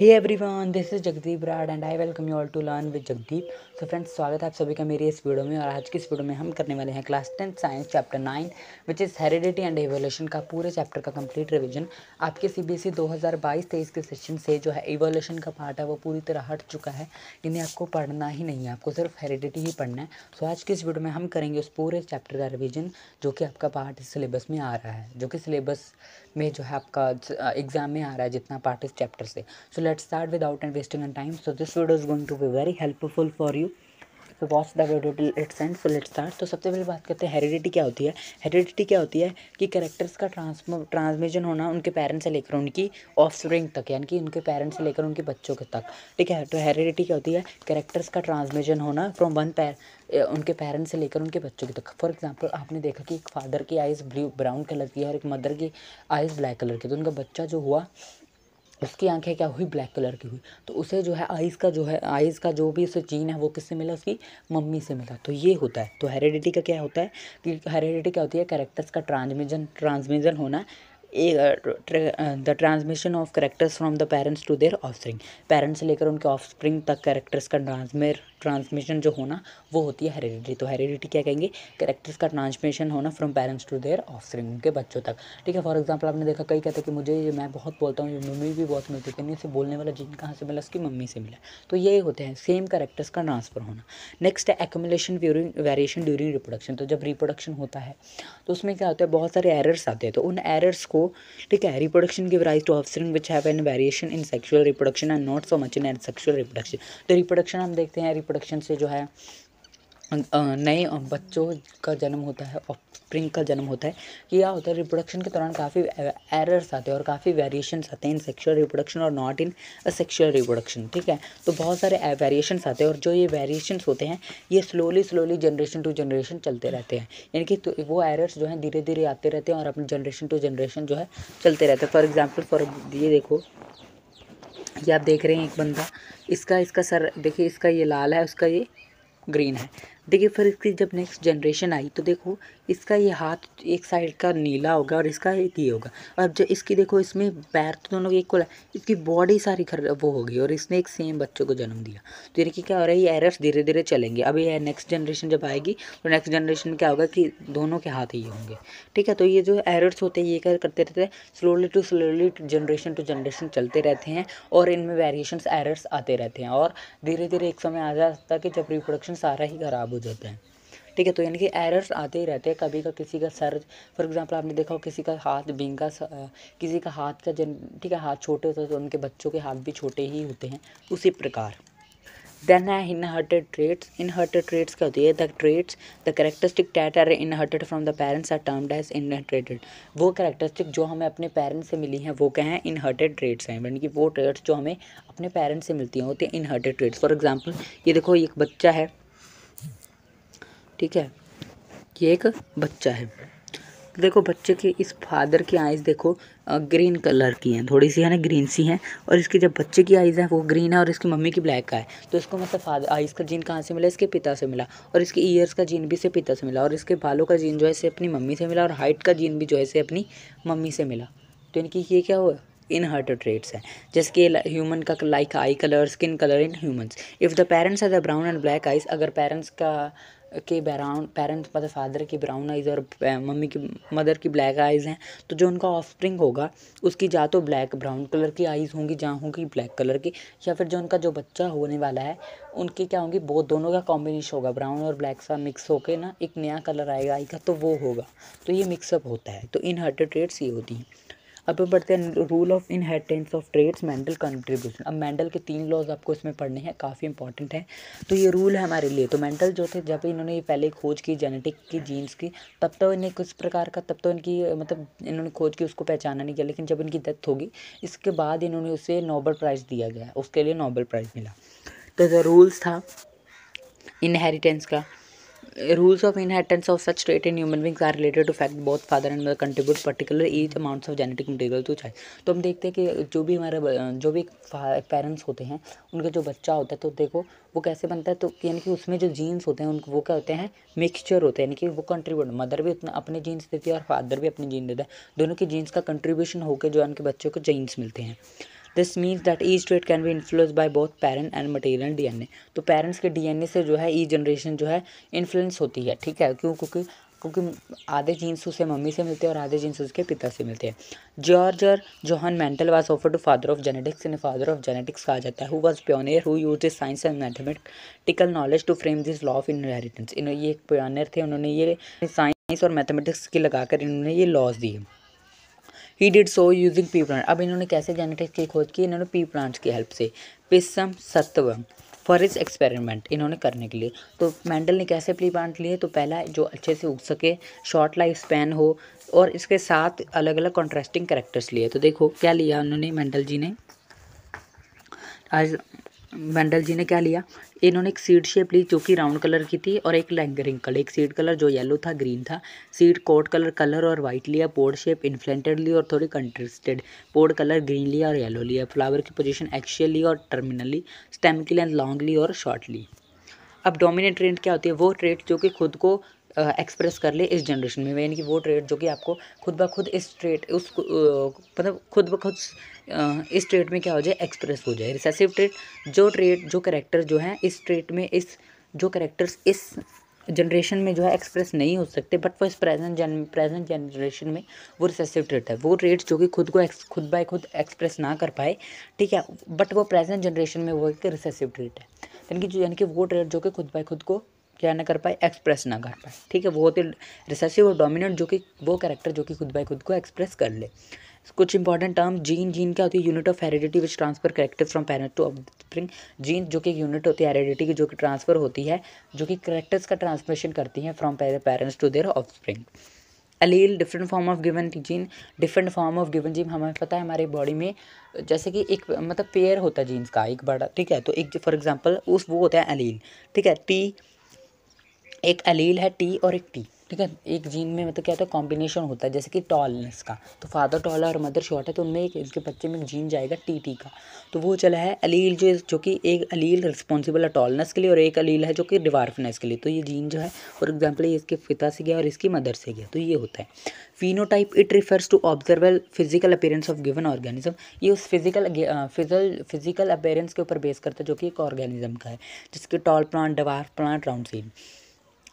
Hey everyone this is Jagdeep Rad and I welcome you all to learn with Jagdeep so friends स्वागत है आप सभी का मेरे इस वीडियो में और आज की इस वीडियो में हम करने वाले हैं class tenth science chapter nine which is heredity and evolution का पूरे चैप्टर का कंप्लीट रिवीजन आपके सी बी एस ई दो हज़ार बाईस तेईस के सेशन से जो है एवोल्यूशन का पार्ट है वो पूरी तरह हट चुका है इन्हें आपको पढ़ना ही नहीं है आपको सिर्फ हेरिडिटी ही पढ़ना है सो so, आज की इस वीडियो में हम करेंगे उस पूरे चैप्टर का रिविजन जो कि आपका पार्ट सिलेबस में आ रहा है जो कि सिलेबस में जो है आपका एग्जाम में आ रहा है जितना पार्ट इस चैप्टर से so let's start without and wasting an time so this video is going to be very helpful for you तो watch the video let's and so let's start तो सबसे पहले बात करते हैं हेरिडिटी क्या होती है हेरिडिटी क्या होती है कि करेक्टर्स का ट्रांसमिशन होना उनके पेरेंट्स से लेकर उनकी ऑफ तक यानी कि उनके पेरेंट्स से लेकर उनके बच्चों के तक ठीक है तो हेरिडिटी क्या होती है करेक्टर्स का ट्रांसमिशन होना फ्रॉम वन पैर उनके पेरेंट्स से लेकर उनके बच्चों के तक फॉर एग्जांपल आपने देखा कि एक फादर की आइज़ ब्लू ब्राउन कलर की है और एक मदर की आइज़ ब्लैक कलर की तो उनका बच्चा जो हुआ उसकी आंखें क्या हुई ब्लैक कलर की हुई तो उसे जो है आइज़ का जो है आइज़ का जो भी उसे जीन है वो किससे मिला उसकी मम्मी से मिला तो ये होता है तो हेरिडिटी का क्या होता है कि हेरिडिटी क्या होती है करेक्टर्स का ट्रांसमिजन ट्रांसमिजन होना the transmission of characters from the parents to their of parents से लेकर उनके ऑफ तक करेक्टर्स का ट्रांसमिर ट्रांसमिशन जो होना वो होती है हेरिडिटी तो हेरिडिटी क्या कहेंगे करेक्टर्स का ट्रांसमिशन होना from parents to their of उनके बच्चों तक ठीक है फॉर एग्जाम्पल आपने देखा कई कहते हैं कि मुझे मैं बहुत बोलता हूँ मम्मी भी बहुत मिलती है इनसे बोलने वाला जिन कहाँ से मिला उसकी मम्मी से मिला तो ये होते हैं सेम करेक्टर्स का ट्रांसफर होना नेक्स्ट है accumulation during variation during reproduction तो जब रिप्रोडक्शन होता है तो उसमें क्या होता है बहुत सारे एरर्स आते हैं तो उन एरर्स को ठीक है reproduction give rise to offspring which have an variation in sexual reproduction and not so much in and sexual reproduction तो रिप्रोडक्शन हम देखते हैं प्रोडक्शन से जो है नए बच्चों का जन्म होता है ऑफस्प्रिंग का जन्म होता है कि क्या होता है रिप्रोडक्शन के दौरान काफ़ी एरर्स e-, आते हैं और काफ़ी वेरिएशंस आते हैं इन सेक्शुअल रिप्रोडक्शन और नॉट इन सेक्शुअल रिप्रोडक्शन ठीक है तो बहुत सारे वेरिएशंस e, आते हैं और जो ये वेरिएशंस होते हैं ये slowly slowly generation to generation चलते रहते हैं यानी कि तो वो एरर्स जो हैं धीरे धीरे आते रहते हैं और अपने जनरेशन टू जनरेशन जो है चलते रहते हैं फॉर एग्जाम्पल फॉर ये देखो ये आप देख रहे हैं एक बंदा इसका इसका सर देखिए इसका ये लाल है उसका ये ग्रीन है देखिए फिर इसकी जब नेक्स्ट जनरेशन आई तो देखो इसका ये हाथ एक साइड का नीला होगा और इसका एक ये होगा और जब इसकी देखो इसमें पैर तो दोनों एक को इसकी बॉडी सारी खर वो होगी और इसने एक सेम बच्चों को जन्म दिया तो यानी कि क्या हो रहा है ये एरर्स धीरे धीरे चलेंगे अब ये नेक्स्ट जनरेशन जब आएगी तो नेक्स्ट जनरेशन में क्या होगा कि दोनों के हाथ ही होंगे ठीक है तो ये जो एरर्स होते हैं ये क्या करते रहते हैं slowly to slowly generation to generation चलते रहते हैं और इनमें वेरिएशन एरर्स आते रहते हैं और धीरे धीरे एक समय आ जाता है कि जब रिप्रोडक्शन सारा ही खराब हो जाता है ठीक है तो यानी कि एरर्स आते ही रहते हैं कभी का किसी का सर फॉर एग्जांपल आपने देखा हो किसी का हाथ बिंगा किसी का हाथ का जन ठीक है हाथ छोटे होते हैं तो उनके बच्चों के हाथ भी छोटे ही होते हैं उसी प्रकार देन है इनहर्टेड ट्रेड्स इनहर्टेड ट्रेड्स क्या होती है the traits the characteristic that are inherited from the parents are termed as inherited वो करेक्टरिस्टिक जो हमें अपने पेरेंट्स से मिली हैं वो क्या हैं इनहर्टेड ट्रेड्स हैं यानी कि वो ट्रेड्स जो हमें अपने पेरेंट्स से मिलती हैं होती हैं इनहर्टेड ट्रेड्स फॉर एग्जाम्पल ये देखो एक बच्चा है ठीक है ये एक बच्चा है देखो बच्चे के इस फादर की आइज़ देखो ग्रीन कलर की हैं थोड़ी सी है ना ग्रीन सी हैं और इसके जब बच्चे की आइज़ हैं वो ग्रीन है और इसकी मम्मी की ब्लैक का है तो इसको मतलब फादर आइज़ का जीन कहाँ से मिला इसके पिता से मिला और इसके ईयर्स का जीन भी से पिता से मिला और इसके बालों का जीन जो है इसे अपनी मम्मी से मिला और हाइट का जीन भी जो है इसे अपनी मम्मी से मिला तो इनकी ये क्या हुआ inherited traits है जैसे कि ह्यूमन का like eye colour skin colour in humans if the parents are the brown and black eyes अगर पेरेंट्स का के बैराउन पेरेंट्स मतलब फादर की ब्राउन आइज़ और मम्मी की मदर की ब्लैक आइज़ हैं तो जो उनका ऑफस्प्रिंग होगा उसकी जा तो ब्लैक ब्राउन कलर की आइज़ होंगी जहाँ होंगी ब्लैक कलर की या फिर जो उनका जो बच्चा होने वाला है उनकी क्या होंगी बहुत दोनों का कॉम्बिनेशन होगा ब्राउन और ब्लैक सा मिक्स होकर ना एक नया कलर आएगा आई का तो वो होगा तो ये मिक्सअप होता है तो इनहर्टेड रेट्स ये होती हैं अब हम पढ़ते हैं rule of inheritance of traits Mendel contribution अब मेंडल के तीन लॉज आपको इसमें पढ़ने हैं काफ़ी इंपॉर्टेंट है तो ये रूल है हमारे लिए तो मेंडल जो थे जब इन्होंने ये पहले खोज की जेनेटिक की जीन्स की तब तो इन्हें किस प्रकार का तब तो इनकी मतलब इन्होंने खोज की उसको पहचाना नहीं किया लेकिन जब इनकी डेथ होगी इसके बाद इन्होंने उसे नोबल प्राइज़ दिया गया उसके लिए नोबल प्राइज़ मिला तो जो रूल्स था इनहेरिटेंस का rules of inheritance of such trait in human beings are related to fact both father and mother contribute particular each amounts of genetic material to child तो हम देखते हैं कि जो भी हमारे जो भी पेरेंट्स होते हैं उनका जो बच्चा होता है तो देखो वो कैसे बनता है तो यानी कि उसमें जो जीन्स होते हैं उनको वो क्या होते हैं मिक्सचर होते हैं यानी कि वो कंट्रीब्यूट मदर भी उतना अपने जीन्स देती है और फादर भी अपने जीन देता है दोनों के जीन्स का कंट्रीब्यूशन होकर जो है उनके बच्चों को जीन्स मिलते हैं this means that each trait can be influence by both parent and material DNA तो पेरेंट्स के डीएनए से जो है ई जनरेशन जो है इन्फ्लुएंस होती है ठीक है क्यों क्योंकि क्योंकि आधे जीन्स उसे मम्मी से मिलते हैं और आधे जीन्स उसके पिता से मिलते हैं जॉर्ज और Johann Mendel was offer to father of genetics in father of genetics कहा जाता है who was pioneer who use this science and mathematical knowledge to frame this law of inheritance इन्होंने ये एक प्योनियर थे उन्होंने ये साइंस और मैथमेटिक्स की लगाकर इन्होंने ये लॉज दिए he did so using pea plant अब इन्होंने कैसे जेनेटिक्स की खोज की इन्होंने पी प्लांट्स की हेल्प से पिसम सत्वम फॉर इस एक्सपेरिमेंट इन्होंने करने के लिए तो मैंडल ने कैसे प्ली प्लांट लिए तो पहला जो अच्छे से उग सके शॉर्ट लाइफ स्पैन हो और इसके साथ अलग अलग कॉन्ट्रास्टिंग करेक्टर्स लिए तो देखो क्या लिया उन्होंने मेंडल जी ने आज मंडल जी ने क्या लिया इन्होंने एक सीड शेप ली जो कि राउंड कलर की थी और एक लैंगरिंग कलर एक सीड कलर जो येलो था ग्रीन था सीड कोड कलर कलर और वाइट लिया पोड शेप इन्फ्लेंटेड ली और थोड़ी कंट्रेस्टेड पोड कलर ग्रीन लिया और येलो लिया फ्लावर की पोजीशन एक्शियल ली और टर्मिनल ली स्टेम की लेंथ लॉन्ग ली और शॉर्ट ली अब डोमिनेट ट्रेंड क्या होती है वो ट्रेड जो कि खुद को एक्सप्रेस कर ले इस जनरेशन में यानी कि वो ट्रेड जो कि आपको खुद ब खुद इस ट्रेड उस मतलब खुद ब खुद इस ट्रेड में क्या हो जाए एक्सप्रेस हो जाए रिसेसिव ट्रेड जो ट्रेड जो करेक्टर जो है इस ट्रेड में इस जो करेक्टर्स इस जनरेशन में जो है एक्सप्रेस नहीं हो सकते बट वो इस प्रेजेंट जन प्रेजेंट जनरेशन में वो रिसेसिव ट्रेट है वो ट्रेड्स जो कि खुद को एक्स, खुद बाय खुद एक्सप्रेस ना कर पाए ठीक है बट वो प्रेजेंट जनरेशन में वो एक रिसेसिव ट्रेट है यानी कि यानी कि वो ट्रेड जो कि खुद बाय खुद को क्या ना कर पाए एक्सप्रेस ना कर पाए ठीक है वो होते रिसेसिव और डोमिनेंट जो कि वो कैरेक्टर जो कि खुद बाई खुद को एक्सप्रेस कर ले कुछ इंपॉर्टेंट टर्म जीन जीन क्या होती है unit of heredity which transfer character from parent to spring gene जो कि यूनिट होती है हेरिडिटी की जो कि ट्रांसफर होती है जो कि करेक्टर्स का ट्रांसमिशन करती हैं from parents to their spring allele different form of given gene different form of given gene हमें पता है हमारे बॉडी में जैसे कि एक मतलब पेयर होता है जीन्स का एक बड़ा ठीक है तो एक फॉर एग्जांपल उस वो होता है अलील ठीक है टी एक अलील है टी और एक टी ठीक है एक जीन में मतलब क्या होता है कॉम्बिनेशन होता है जैसे कि टॉलनेस का तो फादर टॉल है और मदर शॉर्ट है तो उनमें एक इसके बच्चे में एक जीन जाएगा टी टी का तो वो चला है अलील जो जो कि एक अलील रिस्पॉन्सिबल है टॉलनेस के लिए और एक अलील है जो कि डिवार्फनेस के लिए तो ये जीन जो है फॉर एग्जाम्पल ये इसके पिता से गया और इसकी मदर से गया तो ये होता है phenotype it refers to observable physical appearance of given organism ये उस फिजिकल फिजल फिजिकल अपेयरेंस के ऊपर बेस करता है जो कि एक ऑर्गेनिज्म का है जिसके tall plant dwarf plant round seed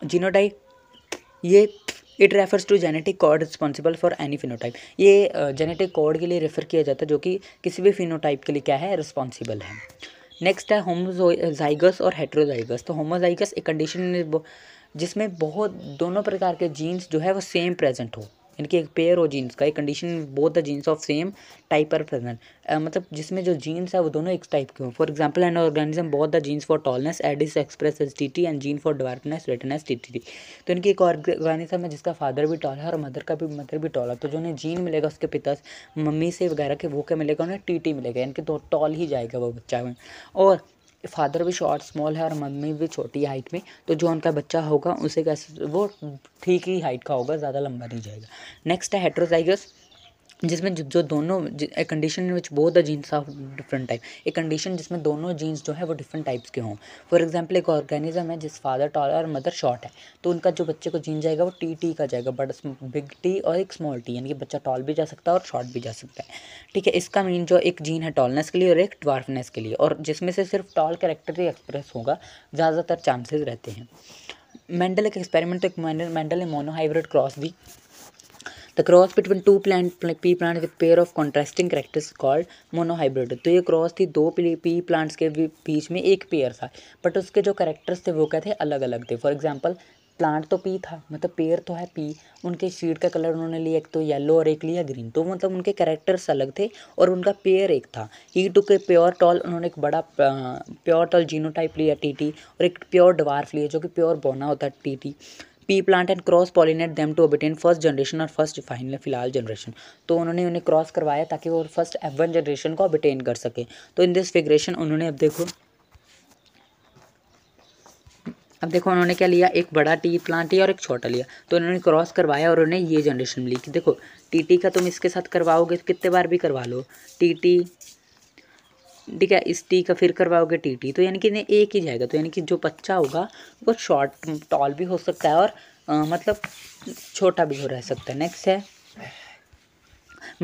genotype ये it refers to genetic code responsible for any phenotype ये जेनेटिक कोड के लिए रेफर किया जाता है जो कि किसी भी फिनोटाइप के लिए क्या है रिस्पॉन्सिबल है नेक्स्ट है होमोजाइगस और हेट्रोजाइगस तो होमोजाइगस एक कंडीशन जिसमें बहुत दोनों प्रकार के जीन्स जो है वो सेम प्रेजेंट हो यानी कि एक पेयर हो जीन्स का एक condition both the genes of same type are present मतलब जिसमें जो जीन्स है वो दोनों एक टाइप के हों for example and organism both the genes for tallness adds express as T T and gene for darkness redness T T तो इनकी एक ऑर्गेनिज्म है जिसका फादर भी टॉल है और मदर का भी मदर भी टॉल है तो जो उन्हें जीन मिलेगा उसके पिता मम्मी से वगैरह के वो क्या मिलेगा उन्हें टी टी मिलेगा यानी कि तो टॉल ही जाएगा वो बच्चा में और फादर भी शॉर्ट स्मॉल है और मम्मी भी छोटी हाइट में तो जो उनका बच्चा होगा उसे कैसे वो ठीक ही हाइट का होगा ज़्यादा लंबा नहीं जाएगा नेक्स्ट है हेट्रोजाइगस जिसमें जो दोनों एक condition which both the genes of different type एक कंडीशन जिसमें दोनों जीन्स जो है वो डिफरेंट टाइप्स के हों फॉर एग्जांपल एक ऑर्गेनिज्म है जिस फादर टॉलर और मदर शॉर्ट है तो उनका जो बच्चे को जीन जाएगा वो टी टी का जाएगा बट बिग टी और एक स्मॉल टी यानी कि बच्चा टॉल भी जा सकता है और शॉर्ट भी जा सकता है ठीक है इसका मीन जो एक जीन है टॉलनेस के लिए और एक डॉर्फनेस के लिए और जिसमें से सिर्फ टॉल कैरेक्टर ही एक्सप्रेस होगा ज़्यादातर चांसेज रहते हैं मेंडल एक एक्सपेरिमेंट तो एक मेंडल ने मोनोहाइब्रिड क्रॉस भी the cross between two plant pea plant with pair of contrasting characters called monohybrid तो ये क्रॉस थी दो पी प्लांट्स के बीच में एक पेयर था बट उसके जो करेक्टर्स थे वो क्या थे अलग अलग थे फॉर एग्जाम्पल प्लांट तो पी था मतलब पेयर तो है पी उनके शीड का कलर उन्होंने लिया एक तो येलो और एक लिया ग्रीन तो मतलब उनके करेक्टर्स अलग थे और उनका पेयर एक था ही टू के प्योर टॉल उन्होंने एक बड़ा प्योर टॉल जीनो टाइप लिया टीटी और एक प्योर डवार्फ लिया जो कि प्योर बोना होता है T pea plant and cross pollinate them to obtain first generation और फर्स्ट फाइनल फिलहाल जनरेशन तो उन्होंने उन्हें क्रॉस करवाया ताकि वो फर्स्ट एफ वन जनरेशन को अबिटेन कर सके तो इन दिस फिग्रेशन उन्होंने अब देखो अब देखो उन्होंने क्या लिया एक बड़ा टी प्लांट लिया और एक छोटा लिया तो उन्होंने क्रॉस करवाया और उन्हें ये जनरेशन मिली कि देखो टी टी का तुम इसके साथ करवाओगे तो कितने बार भी करवा लो टी टी ठीक है इस टी का फिर करवाओगे टी टी तो यानी कि इन्हें एक ही जाएगा तो यानी कि जो बच्चा होगा वो शॉर्ट टॉल भी हो सकता है और आ, मतलब छोटा भी हो रह सकता है नेक्स्ट है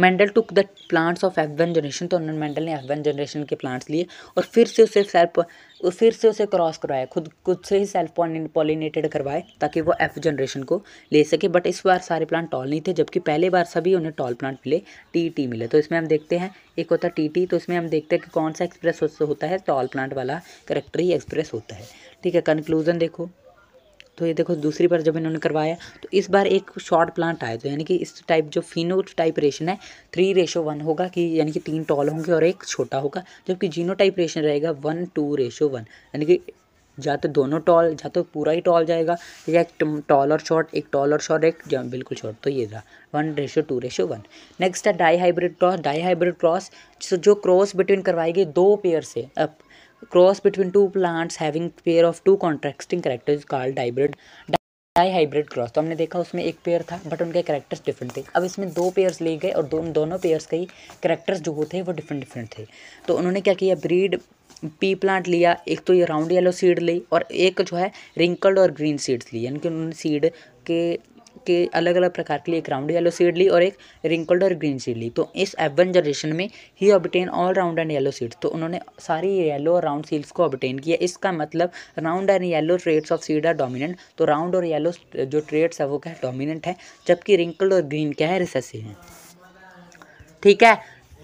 Mendel took the plants of F one generation तो उन्होंने मेंडल ने एफ वन जनरेशन के प्लांट्स लिए और फिर से उसे सेल्फ फिर से उसे क्रॉस करवाया खुद खुद से ही सेल्फ पॉलिनेटेड करवाए ताकि वो एफ जनरेशन को ले सके बट इस बार सारे प्लांट टॉल नहीं थे जबकि पहले बार सभी उन्हें टॉल प्लांट मिले टी टी मिले तो इसमें हम देखते हैं एक होता टी टी तो इसमें हम देखते हैं कि कौन सा एक्सप्रेस होता है टॉल प्लांट वाला करेक्टर ही एक्सप्रेस होता है ठीक है कंक्लूजन देखो तो ये देखो दूसरी बार जब इन्होंने करवाया तो इस बार एक शॉर्ट प्लांट आया तो यानी कि इस टाइप जो फिनो टाइप रेशन है थ्री रेशो वन होगा कि यानी कि तीन टॉल होंगे और एक छोटा होगा जबकि जीनो टाइप रेशन रहेगा वन टू रेशो वन यानी कि या तो दोनों टॉल या तो पूरा ही टॉल जाएगा या एक टॉल और शॉर्ट एक टॉल और शॉर्ट एक बिल्कुल शॉर्ट तो ये रहा one ratio two ratio one next है dihybrid cross dihybrid cross जो क्रॉस बिटवीन करवाएगी दो पेयर से अब cross between two plants having pair of two contrasting characters called hybrid dihybrid cross तो हमने देखा उसमें एक पेयर था बट उनके करेक्टर्स डिफरेंट थे अब इसमें दो पेयर्स लिए गए और दोनों दोनों पेयर्स के ही करेक्टर्स जो होते हैं वो डिफरेंट डिफरेंट थे तो उन्होंने क्या किया ब्रीड पी प्लांट लिया एक तो ये राउंड येलो सीड ली और एक जो है रिंकल्ड और ग्रीन सीड्स ली यानी कि उन्होंने सीड के के अलग अलग प्रकार के लिए एक राउंड येलो सीड ली और एक रिंकल्ड और ग्रीन सीड ली तो इस एफ जनरेशन में ही obtain all round and yellow seeds तो उन्होंने सारी येलो और राउंड सीड्स को ऑबटेन किया इसका मतलब round and yellow traits of seed are dominant तो राउंड और येलो जो ट्रेड्स है वो क्या है डोमिनेंट है जबकि रिंकल्ड और ग्रीन क्या है रिसेसिव है ठीक है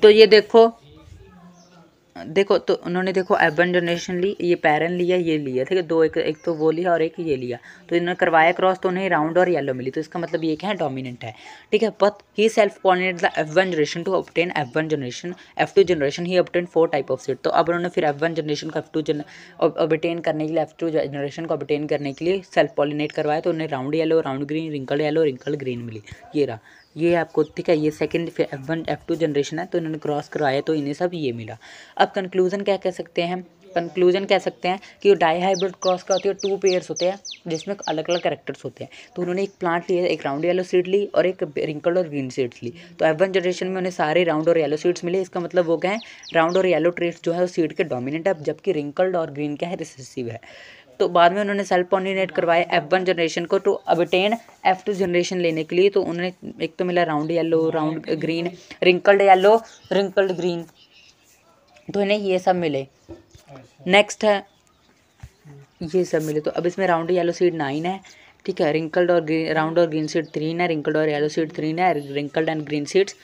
तो ये देखो देखो तो उन्होंने देखो एबन जनरेशन ली ये पैरन लिया ये लिया ठीक है दो एक एक तो वो लिया और एक ये लिया तो इन्होंने करवाया क्रॉस तो उन्हें राउंड और येलो मिली तो इसका मतलब ये क्या है डोमिनेंट है ठीक है but he self pollinate the F one generation to obtain F one generation F two generation he obtain four type of seed तो अब उन्होंने फिर एफ वन जनरेशन को एफ टू जन ऑबटेन करने के लिए एफ टू जनरेशन को ऑबटेन करने के लिए सेल्फ पॉलिनेट करवाया तो उन्हें round yellow round green wrinkle yellow wrinkle green मिली ये रहा ये आपको ठीक है ये second F one F two generation है तो इन्होंने क्रॉस करवाया तो इन्हें सब ये मिला अब कंक्लूजन क्या कह सकते हैं कंक्लूजन कह सकते हैं कि डाई हाइब्रिड क्रॉस का होती है टू पेयर्स होते हैं जिसमें अलग अलग करेक्टर्स होते हैं तो उन्होंने एक प्लांट लिया एक राउंड येलो सीड ली और एक रिंकल्ड और ग्रीन सीड्स ली तो एफ वन जनरेशन में उन्हें सारे राउंड और येलो सीड्स मिले इसका मतलब वो क्या है राउंड और येलो ट्रेड्स जो है वो सीड के डोमिनेंट है जबकि रिंकल्ड और ग्रीन क्या है रिसेसिव है तो बाद में उन्होंने सेल्फ पॉन्डिनेट करवाया एफ वन जनरेशन को to obtain F two generation लेने के लिए तो उन्होंने एक तो मिला round yellow round green wrinkled yellow wrinkled green तो इन्हें ये सब मिले नेक्स्ट अच्छा। है ये सब मिले तो अब इसमें राउंड येलो सीड नाइन है ठीक है रिंकल्ड और ग्रीन राउंड और ग्रीन सीड थ्री है रिंकल्ड और येलो सीड थ्री है wrinkled and green seeds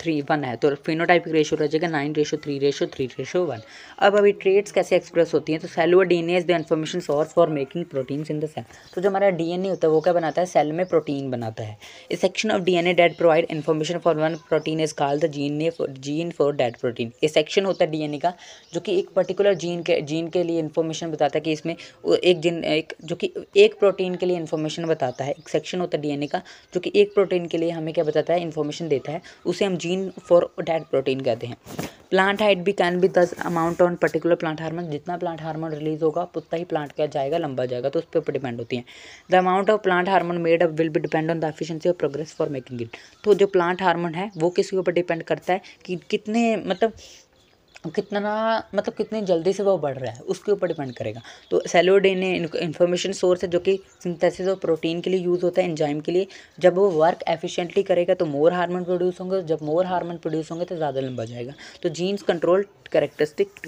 three one है तो फिनोटाइपिक रेशो रह जाएगा nine ratio three ratio three ratio one अब अभी ट्रेड्स कैसे एक्सप्रेस होती हैं तो cellular DNA is the information source for making proteins in the cell तो जो हमारा ए होता है वो क्या बनाता है सेल में प्रोटीन बनाता है a section of D N A that provide information for one protein is called the gene gene for that protein a section होता है डी एन ए का जो कि एक पर्टिकुलर जीन के जीन के लिए इन्फॉर्मेशन बताता है कि इसमें एक जिन एक जो कि एक प्रोटीन के लिए इन्फॉर्मेशन बताता है एक सेक्शन होता है डी एन ए का जो कि एक प्रोटीन के लिए हमें क्या बताता है इन्फॉर्मेशन देता है उसे हम जीन फॉर डैट प्रोटीन कहते हैं प्लांट हाइट भी can be this amount on particular plant hormone जितना प्लांट हार्मोन रिलीज होगा उतना ही प्लांट का जाएगा लंबा जाएगा तो उस पर डिपेंड होती है the amount of plant hormone made up will भी depend on the efficiency of progress for making it तो जो प्लांट हार्मोन है वो किसी ऊपर डिपेंड करता है कि कितने मतलब कितना मतलब कितनी जल्दी से वो बढ़ रहा है उसके ऊपर डिपेंड करेगा तो सेलोडेन इन्फॉर्मेशन सोर्स है जो कि सिंथेसिस और प्रोटीन के लिए यूज़ होता है एंजाइम के लिए जब वो वर्क एफिशिएंटली करेगा तो मोर हार्मोन प्रोड्यूस होंगे जब मोर हार्मोन प्रोड्यूस होंगे तो ज़्यादा लंबा जाएगा तो जीन्स कंट्रोल करेक्टरिस्टिक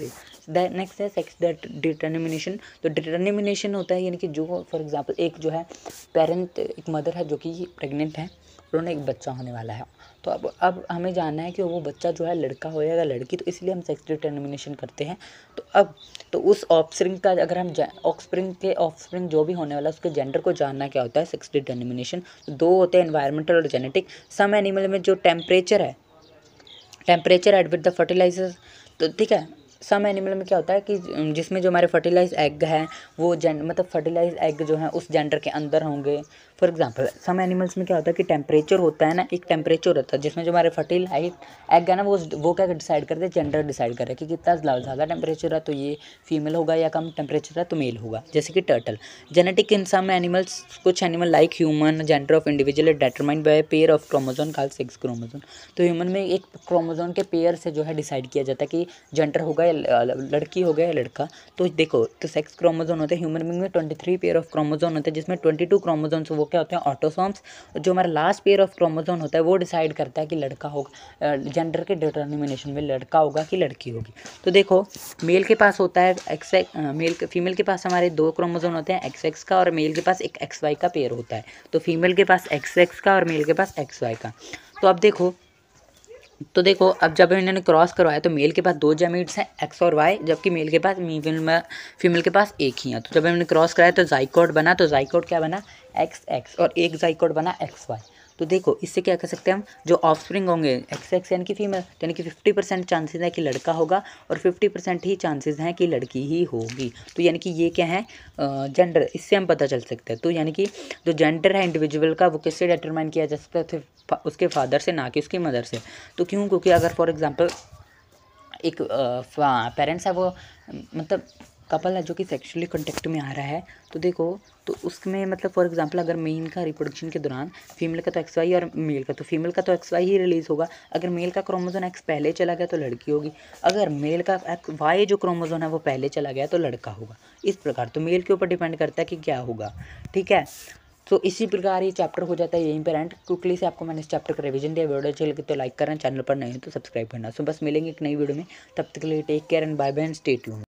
नेक्स्ट है सेक्स डिटर्मिनेशन तो डिटर्मिनेशन होता है यानी कि जो फॉर एग्जाम्पल एक जो है पेरेंट एक मदर है जो कि प्रेगनेंट है उन्होंने एक बच्चा होने वाला है तो अब अब हमें जानना है कि वो बच्चा जो है लड़का हो या लड़की तो इसलिए हम सेक्स डिटर्मिनेशन करते हैं तो अब तो उस ऑफस्प्रिंग का अगर हम ऑफस्प्रिंग के ऑफस्प्रिंग जो भी होने वाला है उसके जेंडर को जानना क्या होता है सेक्स डिटर्मिनेशन तो दो होते हैं इन्वायरमेंटल और जेनेटिक सम एनिमल में जो टेम्परेचर है temperature at with the fertilizer तो ठीक है सम एनिमल में क्या होता है कि जिसमें जो हमारे फर्टिलाइज एग हैं वो जेंड मतलब फर्टिलाइज एग जो हैं उस जेंडर के अंदर होंगे फॉर एग्जाम्पल सम एनिमल्स में क्या होता है कि टेम्परेचर होता है ना एक टेम्परेचर होता है जिसमें जो हमारे फर्टिल हाइट एग है ना वो वो क्या डिसाइड करते हैं जेंडर डिसाइड करें कि कितना ज़्यादा टेम्परेचर है तो ये फीमेल होगा या कम टेम्परेचर है तो मेल होगा जैसे कि turtle genetic in some animals कुछ animal like human gender of individual determined by pair of chromosome called sex क्रोमोजोन तो ह्यूमन में एक क्रोमोजोन के पेयर से जो है डिसाइड किया जाता है कि जेंडर होगा या लड़की होगा या लड़का तो देखो तो सेक्स क्रोमोजोन होते हैं ह्यूमन बींग में twenty three pair of chromosome होते हैं जिसमें ट्वेंटी टू क्रोमोजोन वो क्या होते हैं ऑटोसोम्स जो हमारा लास्ट पेयर ऑफ क्रोमोजोम होता है वो डिसाइड करता है कि लड़का होगा जेंडर के डिटर्मिनेशन में लड़का होगा कि लड़की होगी तो देखो मेल के पास होता है एक्स मेल फीमेल के पास हमारे दो क्रोमोजोम होते हैं एक्स एक्स का और मेल के पास एक एक्स वाई का पेयर होता है तो फीमेल के पास एक्स एक्स का और मेल के पास एक्स वाई का तो अब देखो तो देखो अब जब इन्होंने क्रॉस करवाया तो मेल के पास दो जेमिट्स हैं एक्स और वाई जबकि मेल के पास फीमेल में फीमेल के पास एक ही है तो जब इन्होंने क्रॉस कराया तो जाइकोड बना तो जाइकोड क्या बना एक्स एक्स और एक जाइकोड बना एक्स वाई तो देखो इससे क्या कर सकते हैं हम जो ऑफस्प्रिंग होंगे एक्स एक्स यानी कि फीमेल यानी कि फिफ्टी परसेंट चांसेज हैं कि लड़का होगा और फिफ्टी परसेंट ही चांसेज हैं कि लड़की ही होगी तो यानी कि ये क्या है जेंडर इससे हम पता चल सकते हैं तो यानी कि जो जेंडर है इंडिविजुअल का वो किससे डिटरमाइन किया जा सकता है तो उसके फादर से ना कि उसकी मदर से तो क्यों क्योंकि अगर फॉर एग्ज़ाम्पल एक पेरेंट्स है वो मतलब कपल है जो कि सेक्सुअली कॉन्टेक्ट में आ रहा है तो देखो तो उसमें मतलब फॉर एग्जांपल अगर मेन का रिप्रोडक्शन के दौरान फीमेल का तो एक्स वाई और मेल का तो फीमेल का तो एक्स वाई ही रिलीज़ होगा अगर मेल का क्रोमोजोन एक्स पहले चला गया तो लड़की होगी अगर मेल का एक्स वाई जो क्रोमोजोन है वो पहले चला गया तो लड़का होगा इस प्रकार तो मेल के ऊपर डिपेंड करता है कि क्या होगा ठीक है तो इसी प्रकार ये चैप्टर हो जाता है यहीं पर एंड क्विकली से आपको मैंने इस चैप्टर का रिवीजन दिया वीडियो अच्छी लगी तो लाइक करना चैनल पर नहीं हो तो सब्सक्राइब करना सो बस मिलेंगे एक नई वीडियो में तब तक के लिए take care and bye bye and stay tune